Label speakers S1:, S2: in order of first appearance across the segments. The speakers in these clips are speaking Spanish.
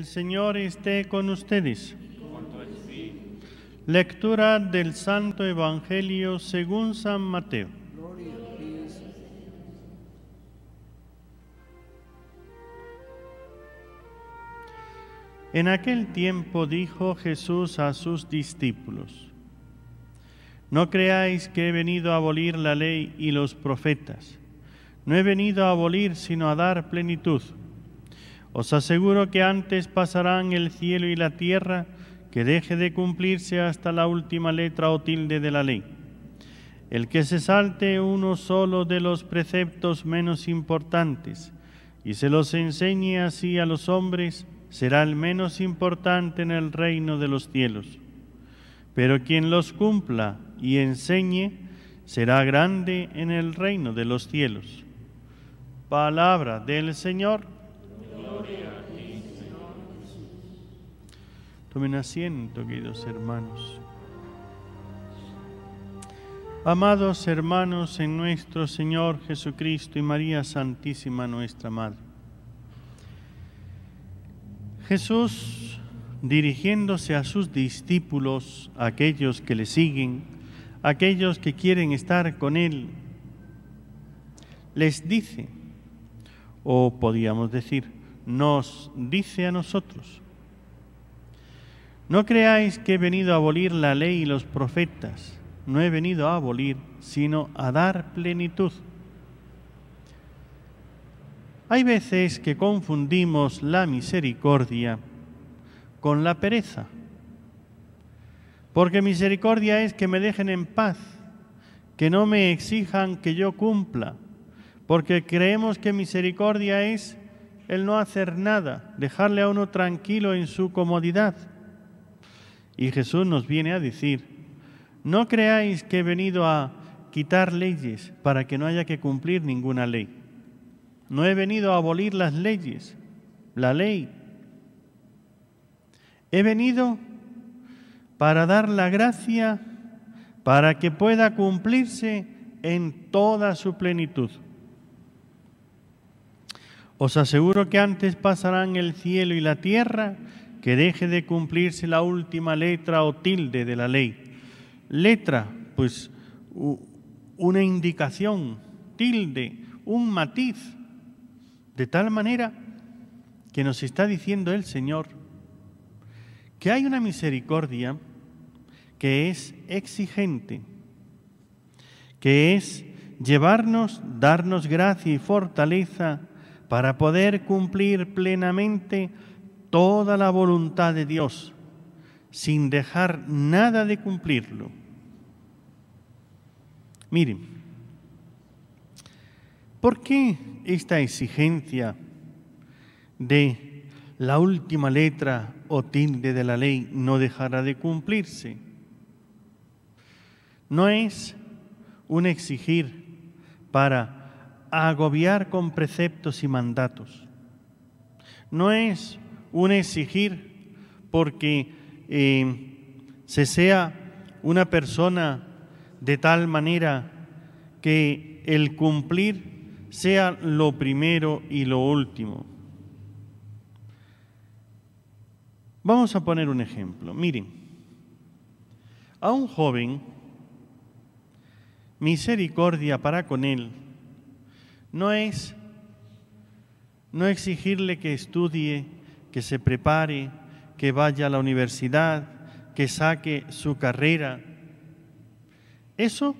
S1: El Señor esté con ustedes. Lectura del Santo Evangelio según San Mateo. En aquel tiempo dijo Jesús a sus discípulos, No creáis que he venido a abolir la ley y los profetas. No he venido a abolir, sino a dar plenitud. Os aseguro que antes pasarán el cielo y la tierra que deje de cumplirse hasta la última letra o tilde de la ley. El que se salte uno solo de los preceptos menos importantes y se los enseñe así a los hombres, será el menos importante en el reino de los cielos. Pero quien los cumpla y enseñe, será grande en el reino de los cielos. Palabra del Señor. Gloria a ti, Señor Jesús. Tomen asiento, queridos hermanos. Amados hermanos en nuestro Señor Jesucristo y María Santísima, nuestra Madre. Jesús, dirigiéndose a sus discípulos, aquellos que le siguen, aquellos que quieren estar con Él, les dice, o podíamos decir, nos dice a nosotros. No creáis que he venido a abolir la ley y los profetas. No he venido a abolir, sino a dar plenitud. Hay veces que confundimos la misericordia con la pereza. Porque misericordia es que me dejen en paz, que no me exijan que yo cumpla. Porque creemos que misericordia es el no hacer nada, dejarle a uno tranquilo en su comodidad. Y Jesús nos viene a decir, no creáis que he venido a quitar leyes para que no haya que cumplir ninguna ley. No he venido a abolir las leyes, la ley. He venido para dar la gracia para que pueda cumplirse en toda su plenitud. Os aseguro que antes pasarán el cielo y la tierra que deje de cumplirse la última letra o tilde de la ley. Letra, pues una indicación, tilde, un matiz, de tal manera que nos está diciendo el Señor que hay una misericordia que es exigente, que es llevarnos, darnos gracia y fortaleza para poder cumplir plenamente toda la voluntad de Dios, sin dejar nada de cumplirlo. Miren, ¿por qué esta exigencia de la última letra o tilde de la ley no dejará de cumplirse? No es un exigir para agobiar con preceptos y mandatos. No es un exigir porque eh, se sea una persona de tal manera que el cumplir sea lo primero y lo último. Vamos a poner un ejemplo. Miren, a un joven, misericordia para con él, no es no exigirle que estudie, que se prepare, que vaya a la universidad, que saque su carrera. Eso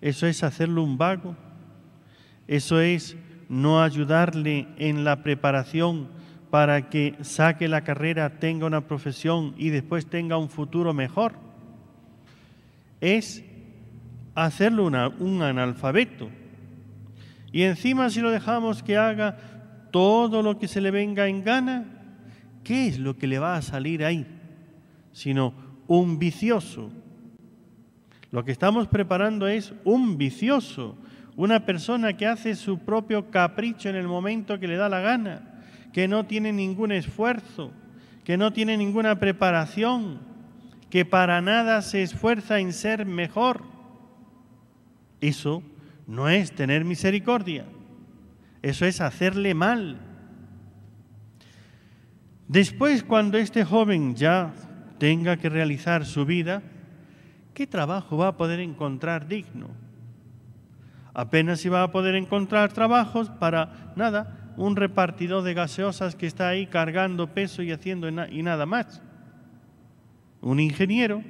S1: eso es hacerlo un vago. Eso es no ayudarle en la preparación para que saque la carrera, tenga una profesión y después tenga un futuro mejor. Es hacerlo un analfabeto. Y encima si lo dejamos que haga todo lo que se le venga en gana, ¿qué es lo que le va a salir ahí? Sino un vicioso. Lo que estamos preparando es un vicioso, una persona que hace su propio capricho en el momento que le da la gana, que no tiene ningún esfuerzo, que no tiene ninguna preparación, que para nada se esfuerza en ser mejor. Eso no es tener misericordia, eso es hacerle mal. Después, cuando este joven ya tenga que realizar su vida, ¿qué trabajo va a poder encontrar digno? Apenas si va a poder encontrar trabajos para nada, un repartidor de gaseosas que está ahí cargando peso y haciendo y nada más. Un ingeniero,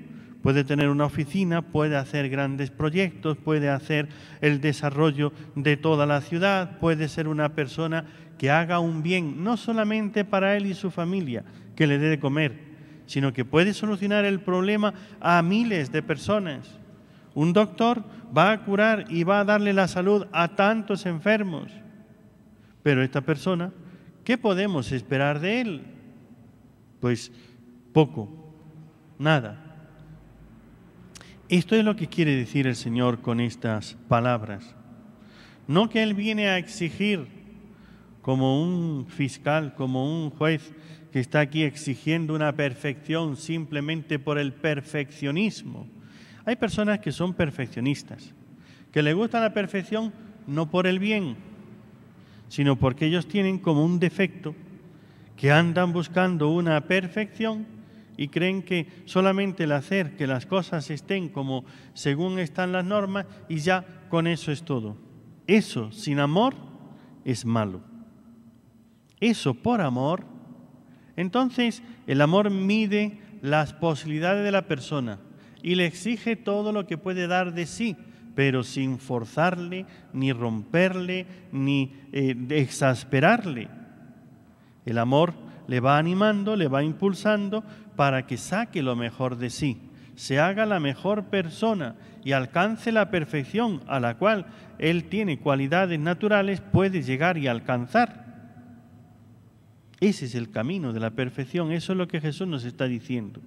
S1: puede tener una oficina, puede hacer grandes proyectos, puede hacer el desarrollo de toda la ciudad, puede ser una persona que haga un bien, no solamente para él y su familia, que le dé de comer, sino que puede solucionar el problema a miles de personas. Un doctor va a curar y va a darle la salud a tantos enfermos, pero esta persona, ¿qué podemos esperar de él? Pues poco, nada esto es lo que quiere decir el Señor con estas palabras. No que Él viene a exigir como un fiscal, como un juez que está aquí exigiendo una perfección simplemente por el perfeccionismo. Hay personas que son perfeccionistas, que le gusta la perfección no por el bien, sino porque ellos tienen como un defecto que andan buscando una perfección y creen que solamente el hacer que las cosas estén como según están las normas y ya con eso es todo. Eso sin amor es malo. Eso por amor. Entonces el amor mide las posibilidades de la persona y le exige todo lo que puede dar de sí, pero sin forzarle, ni romperle, ni eh, exasperarle. El amor le va animando, le va impulsando para que saque lo mejor de sí, se haga la mejor persona y alcance la perfección a la cual él tiene cualidades naturales, puede llegar y alcanzar. Ese es el camino de la perfección, eso es lo que Jesús nos está diciendo.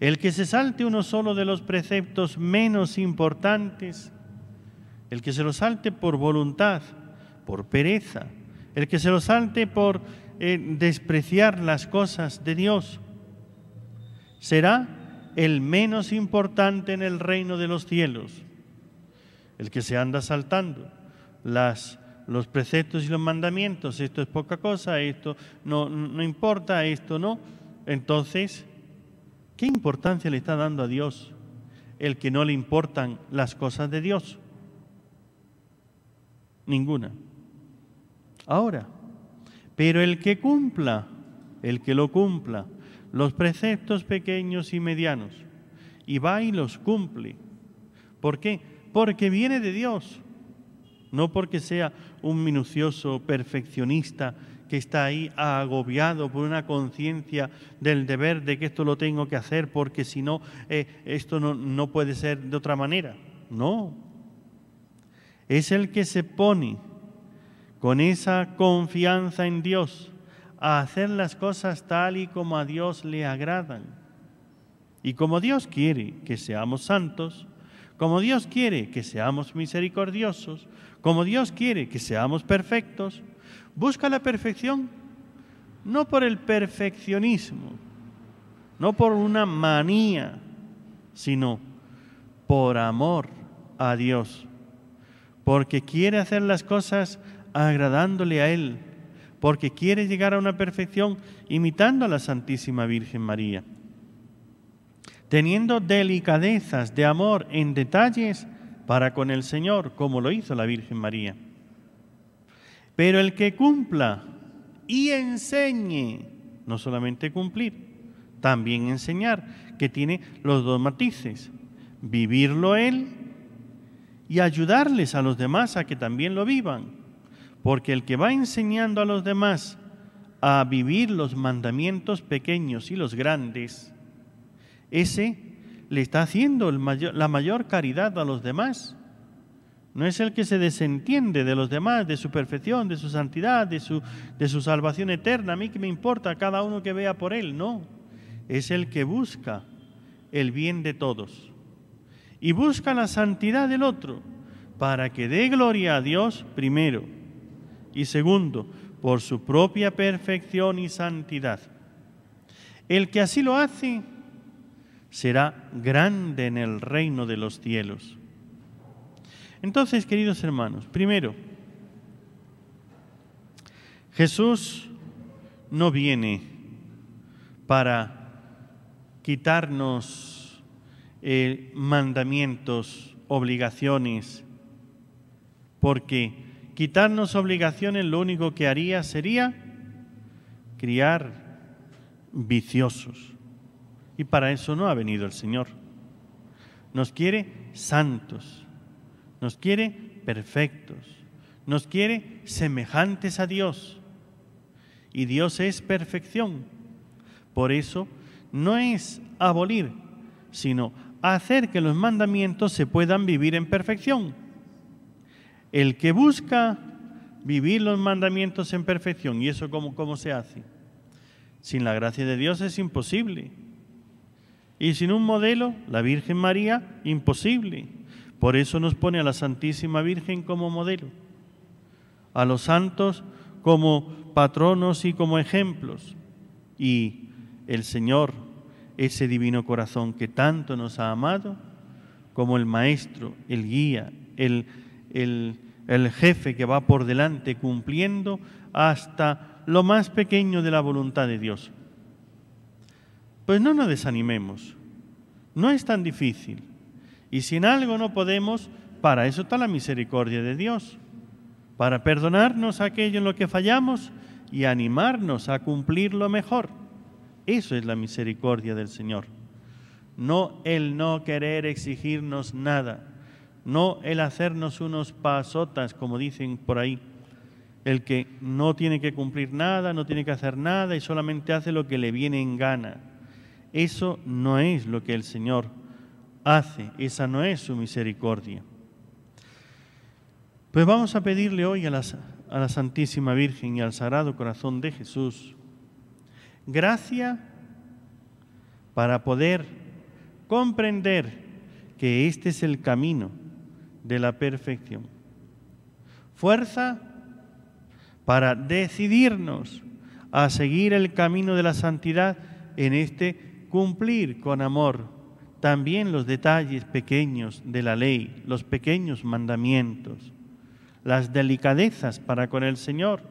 S1: El que se salte uno solo de los preceptos menos importantes, el que se lo salte por voluntad, por pereza, el que se lo salte por despreciar las cosas de Dios. Será el menos importante en el reino de los cielos, el que se anda saltando las, los preceptos y los mandamientos. Esto es poca cosa, esto no, no importa, esto no. Entonces, ¿qué importancia le está dando a Dios el que no le importan las cosas de Dios? Ninguna. Ahora, pero el que cumpla, el que lo cumpla, los preceptos pequeños y medianos, y va y los cumple. ¿Por qué? Porque viene de Dios, no porque sea un minucioso perfeccionista que está ahí agobiado por una conciencia del deber de que esto lo tengo que hacer porque si no, eh, esto no puede ser de otra manera. No, es el que se pone con esa confianza en Dios, a hacer las cosas tal y como a Dios le agradan. Y como Dios quiere que seamos santos, como Dios quiere que seamos misericordiosos, como Dios quiere que seamos perfectos, busca la perfección, no por el perfeccionismo, no por una manía, sino por amor a Dios, porque quiere hacer las cosas agradándole a Él, porque quiere llegar a una perfección imitando a la Santísima Virgen María. Teniendo delicadezas de amor en detalles para con el Señor, como lo hizo la Virgen María. Pero el que cumpla y enseñe, no solamente cumplir, también enseñar, que tiene los dos matices, vivirlo él y ayudarles a los demás a que también lo vivan. Porque el que va enseñando a los demás a vivir los mandamientos pequeños y los grandes, ese le está haciendo la mayor caridad a los demás. No es el que se desentiende de los demás, de su perfección, de su santidad, de su, de su salvación eterna. A mí que me importa cada uno que vea por él. No, es el que busca el bien de todos. Y busca la santidad del otro para que dé gloria a Dios primero y segundo, por su propia perfección y santidad. El que así lo hace será grande en el reino de los cielos. Entonces, queridos hermanos, primero, Jesús no viene para quitarnos eh, mandamientos, obligaciones, porque quitarnos obligaciones, lo único que haría sería criar viciosos. Y para eso no ha venido el Señor. Nos quiere santos, nos quiere perfectos, nos quiere semejantes a Dios. Y Dios es perfección. Por eso no es abolir, sino hacer que los mandamientos se puedan vivir en perfección. El que busca vivir los mandamientos en perfección, ¿y eso cómo, cómo se hace? Sin la gracia de Dios es imposible. Y sin un modelo, la Virgen María, imposible. Por eso nos pone a la Santísima Virgen como modelo, a los santos como patronos y como ejemplos. Y el Señor, ese divino corazón que tanto nos ha amado, como el Maestro, el Guía, el el, jefe que va por delante cumpliendo hasta lo más pequeño de la voluntad de Dios. Pues no nos desanimemos, no es tan difícil. Y sin algo no podemos, para eso está la misericordia de Dios, para perdonarnos aquello en lo que fallamos y animarnos a cumplir lo mejor. Eso es la misericordia del Señor. No el no querer exigirnos nada no el hacernos unos pasotas, como dicen por ahí, el que no tiene que cumplir nada, no tiene que hacer nada y solamente hace lo que le viene en gana. Eso no es lo que el Señor hace, esa no es su misericordia. Pues vamos a pedirle hoy a, la Santísima Virgen y al Sagrado Corazón de Jesús gracia para poder comprender que este es el camino de la perfección. Fuerza para decidirnos a seguir el camino de la santidad en este cumplir con amor también los detalles pequeños de la ley, los pequeños mandamientos, las delicadezas para con el Señor,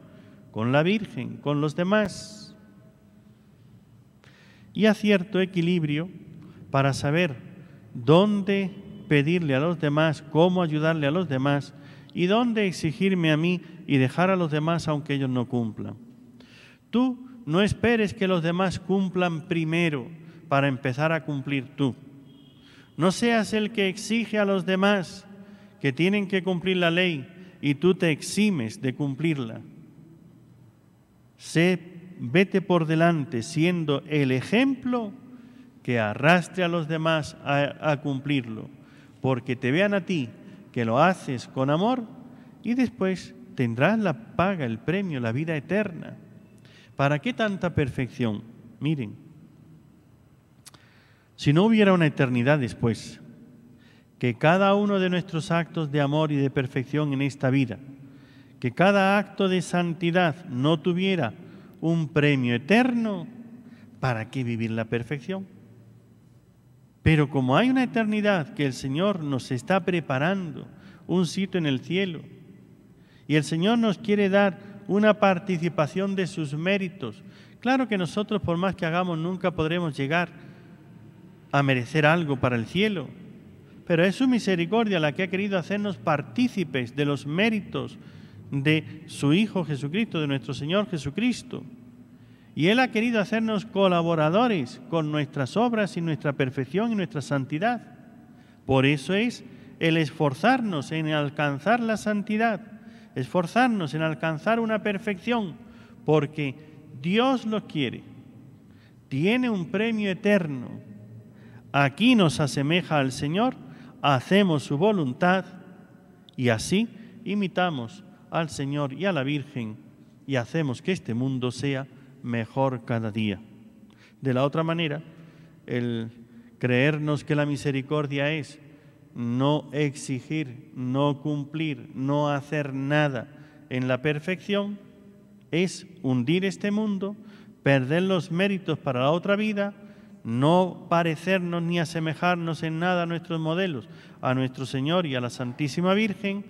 S1: con la Virgen, con los demás. Y a cierto equilibrio para saber dónde pedirle a los demás, cómo ayudarle a los demás y dónde exigirme a mí y dejar a los demás aunque ellos no cumplan. Tú no esperes que los demás cumplan primero para empezar a cumplir tú. No seas el que exige a los demás que tienen que cumplir la ley y tú te eximes de cumplirla. Sé, vete por delante siendo el ejemplo que arrastre a los demás a, a cumplirlo porque te vean a ti que lo haces con amor y después tendrás la paga, el premio, la vida eterna. ¿Para qué tanta perfección? Miren, si no hubiera una eternidad después, que cada uno de nuestros actos de amor y de perfección en esta vida, que cada acto de santidad no tuviera un premio eterno, ¿para qué vivir la perfección? Pero como hay una eternidad que el Señor nos está preparando, un sitio en el cielo, y el Señor nos quiere dar una participación de sus méritos, claro que nosotros por más que hagamos nunca podremos llegar a merecer algo para el cielo, pero es su misericordia la que ha querido hacernos partícipes de los méritos de su Hijo Jesucristo, de nuestro Señor Jesucristo. Y Él ha querido hacernos colaboradores con nuestras obras y nuestra perfección y nuestra santidad. Por eso es el esforzarnos en alcanzar la santidad, esforzarnos en alcanzar una perfección, porque Dios lo quiere. Tiene un premio eterno. Aquí nos asemeja al Señor, hacemos su voluntad y así imitamos al Señor y a la Virgen y hacemos que este mundo sea mejor cada día. De la otra manera, el creernos que la misericordia es no exigir, no cumplir, no hacer nada en la perfección, es hundir este mundo, perder los méritos para la otra vida, no parecernos ni asemejarnos en nada a nuestros modelos, a nuestro Señor y a la Santísima Virgen,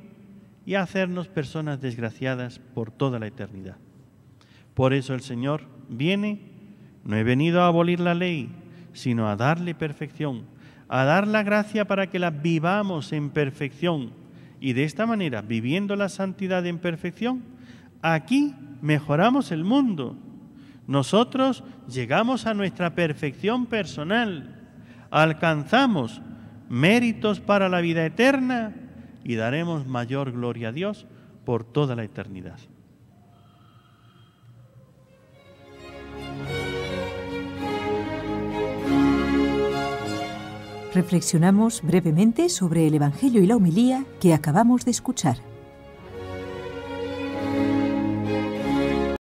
S1: y hacernos personas desgraciadas por toda la eternidad. Por eso el Señor viene, no he venido a abolir la ley, sino a darle perfección, a dar la gracia para que la vivamos en perfección. Y de esta manera, viviendo la santidad en perfección, aquí mejoramos el mundo. Nosotros llegamos a nuestra perfección personal, alcanzamos méritos para la vida eterna y daremos mayor gloria a Dios por toda la eternidad. Reflexionamos brevemente sobre el Evangelio y la humilía que acabamos de escuchar.